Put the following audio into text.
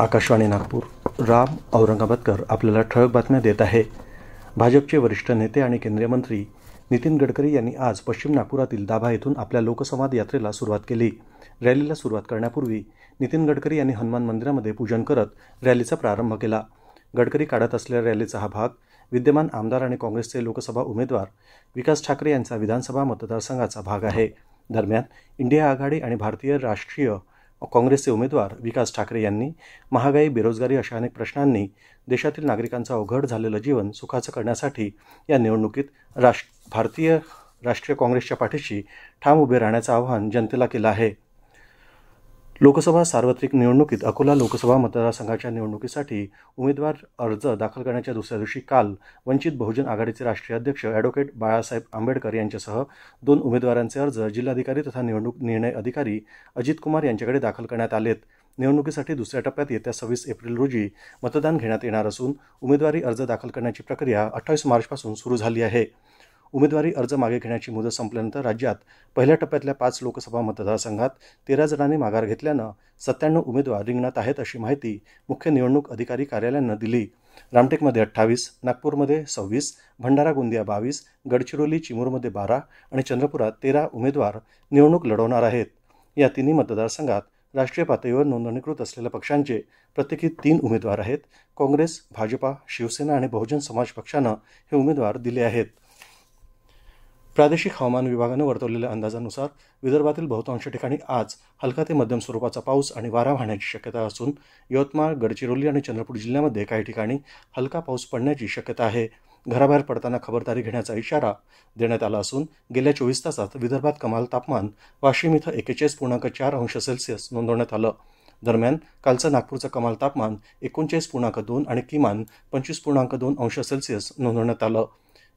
आकाशवाणी नागपूर राम औरंगाबादकर आपल्याला ठळक बातम्या देत आहे भाजपचे वरिष्ठ नेते आणि केंद्रीय मंत्री नितीन गडकरी यांनी आज पश्चिम नागपुरातील दाभा येथून आपल्या लोकसंवाद यात्रेला सुरुवात केली रॅलीला सुरुवात करण्यापूर्वी नितीन गडकरी यांनी हनुमान मंदिरामध्ये पूजन करत रॅलीचा प्रारंभ केला गडकरी काढत असलेल्या रॅलीचा हा भाग विद्यमान आमदार आणि काँग्रेसचे लोकसभा उमेदवार विकास ठाकरे यांचा विधानसभा मतदारसंघाचा भाग आहे दरम्यान इंडिया आघाडी आणि भारतीय राष्ट्रीय काँग्रेसचे उमेदवार विकास ठाकरे यांनी महागाई बेरोजगारी अशा अनेक प्रश्नांनी देशातील नागरिकांचं अवघड झालेलं जीवन सुखाचं करण्यासाठी या निवडणुकीत राष्ट्र भारतीय राष्ट्रीय काँग्रेसच्या पाठीशी ठाम उभे राहण्याचं आवाहन जनतेला केलं आहे लोकसभा सार्वत्रिक निवडणुकीत अकोला लोकसभा मतदारसंघाच्या निवडणुकीसाठी उमेदवार अर्ज दाखल करण्याच्या दुसऱ्या दिवशी काल वंचित बहुजन आघाडीचे राष्ट्रीय अध्यक्ष ॲडव्होकेट बाळासाहेब आंबेडकर यांच्यासह दोन उमेदवारांचे अर्ज जिल्हाधिकारी तथा निवडणूक निर्णय अधिकारी अजित कुमार यांच्याकडे दाखल करण्यात आलेत निवडणुकीसाठी दुसऱ्या टप्प्यात येत्या सव्वीस एप्रिल रोजी मतदान घेण्यात येणार असून उमेदवारी अर्ज दाखल करण्याची प्रक्रिया अठ्ठावीस मार्चपासून सुरू झाली आहे उमेदवारी अर्ज मागे घेण्याची मुदत संपल्यानंतर राज्यात पहिल्या टप्प्यातल्या पाच लोकसभा मतदारसंघात तेरा जणांनी माघार घेतल्यानं सत्त्याण्णव उमेदवार रिंगणात आहेत अशी माहिती मुख्य निवडणूक अधिकारी कार्यालयानं दिली रामटेकमध्ये अठ्ठावीस नागपूरमध्ये सव्वीस भंडारा गोंदिया बावीस गडचिरोली चिमूरमध्ये बारा आणि चंद्रपुरात तेरा उमेदवार निवडणूक लढवणार आहेत या तिन्ही मतदारसंघात राष्ट्रीय पातळीवर नोंदणीकृत असलेल्या पक्षांचे प्रत्येकी तीन उमेदवार आहेत काँग्रेस भाजपा शिवसेना आणि बहुजन समाज पक्षानं हे उमेदवार दिले आहेत प्रादेशिक हवामान विभागानं वर्तवलेल्या अंदाजानुसार विदर्भातील बहुतांश ठिकाणी आज हलका ते मध्यम स्वरूपाचा पाऊस आणि वारा वाहण्याची शक्यता असून यवतमाळ गडचिरोली आणि चंद्रपूर जिल्ह्यामध्ये काही ठिकाणी हलका पाऊस पडण्याची शक्यता आहे घराबाहेर पडताना खबरदारी घेण्याचा इशारा देण्यात आला असून गेल्या चोवीस तासात विदर्भात कमाल तापमान वाशिम इथं एकेचाळीस पूर्णांक चार अंश सेल्सिअस नोंदवण्यात आलं दरम्यान कालचं नागपूरचं कमाल तापमान एकोणचाळीस पूर्णांक दोन आणि किमान पंचवीस पूर्णांक दोन अंश सेल्सिअस नोंदवण्यात आलं